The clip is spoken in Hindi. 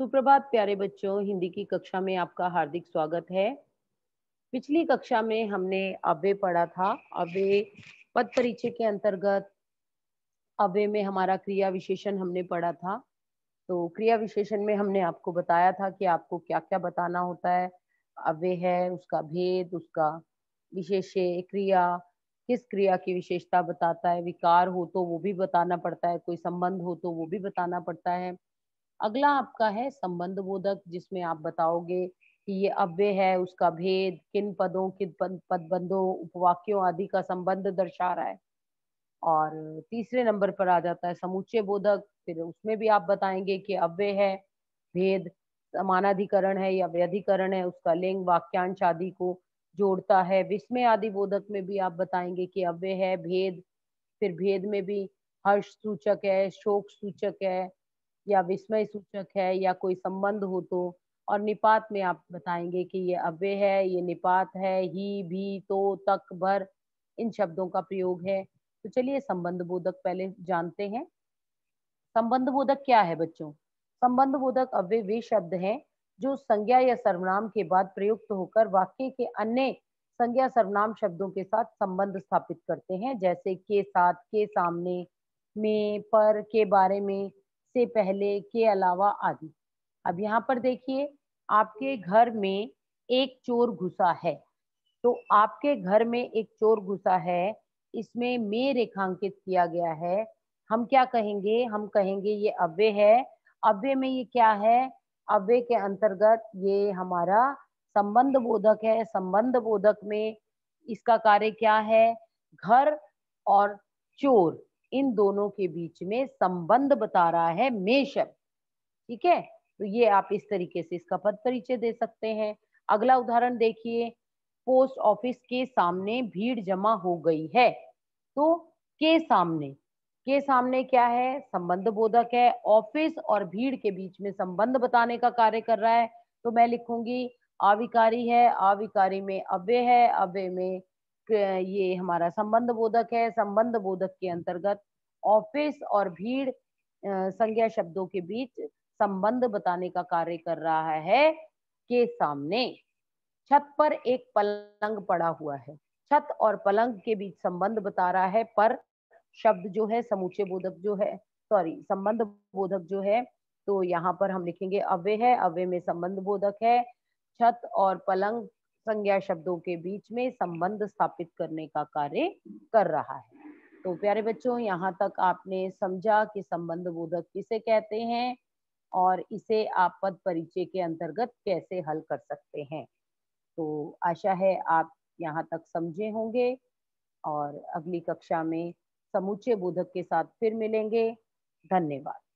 सुप्रभात प्यारे बच्चों हिंदी की कक्षा में आपका हार्दिक स्वागत है पिछली कक्षा में हमने अव्य पढ़ा था अव्य पद परिचय के अंतर्गत अव्य में हमारा क्रिया विशेषण हमने पढ़ा था तो क्रिया विशेषण में हमने आपको बताया था कि आपको क्या क्या बताना होता है अव्य है उसका भेद उसका विशेष क्रिया किस क्रिया की विशेषता बताता है विकार हो तो वो भी बताना पड़ता है कोई संबंध हो तो वो भी बताना पड़ता है अगला आपका है संबंध बोधक जिसमें आप बताओगे कि ये अव्य है उसका भेद किन पदों किन बंधों उपवाक्यों आदि का संबंध दर्शा रहा है और तीसरे नंबर पर आ जाता है समुच्चय बोधक फिर उसमें भी आप बताएंगे कि अव्य है भेद समानाधिकरण है या व्यधिकरण है उसका लिंग वाक्यांश आदि को जोड़ता है विस्मय आदि बोधक में भी आप बताएंगे कि अव्य है भेद फिर भेद में भी हर्ष सूचक है शोक सूचक है या विस्मय सूचक है या कोई संबंध हो तो और निपात में आप बताएंगे कि ये अव्य है ये निपात है ही भी तो तक भर इन शब्दों का प्रयोग है तो चलिए संबंध बोधक पहले जानते हैं संबंध बोधक क्या है बच्चों संबंध बोधक अव्य वे शब्द हैं जो संज्ञा या सर्वनाम के बाद प्रयुक्त होकर वाक्य के अन्य संज्ञा सर्वनाम शब्दों के साथ संबंध स्थापित करते हैं जैसे के साथ के सामने में पर के बारे में से पहले के अलावा आदि अब यहाँ पर देखिए आपके घर में एक चोर घुसा है तो आपके घर में एक चोर घुसा है इसमें मे रेखांकित किया गया है हम क्या कहेंगे हम कहेंगे ये अव्य है अव्य में ये क्या है अव्य के अंतर्गत ये हमारा संबंध बोधक है संबंध बोधक में इसका कार्य क्या है घर और चोर इन दोनों के बीच में संबंध बता रहा है मे शब्द ठीक है तो ये आप इस तरीके से इसका पद परिचय दे सकते हैं अगला उदाहरण देखिए पोस्ट ऑफिस के सामने भीड़ जमा हो गई है तो के सामने के सामने क्या है संबंध बोधक है ऑफिस और भीड़ के बीच में संबंध बताने का कार्य कर रहा है तो मैं लिखूंगी आविकारी है आविकारी में अव्य है अव्य में ये हमारा संबंध बोधक है संबंध बोधक के अंतर्गत ऑफिस और भीड़ संज्ञा शब्दों के बीच संबंध बताने का कार्य कर रहा है के सामने छत पर एक पलंग पड़ा हुआ है छत और पलंग के बीच संबंध बता रहा है पर शब्द जो है समूचे बोधक जो है सॉरी संबंध बोधक जो है तो यहाँ पर हम लिखेंगे अव्य है अव्य में संबंध बोधक है छत और पलंग संज्ञा शब्दों के बीच में संबंध स्थापित करने का कार्य कर रहा है तो प्यारे बच्चों यहाँ तक आपने समझा कि संबंध बोधक किसे कहते हैं और इसे आप पद परिचय के अंतर्गत कैसे हल कर सकते हैं तो आशा है आप यहाँ तक समझे होंगे और अगली कक्षा में समूचे बोधक के साथ फिर मिलेंगे धन्यवाद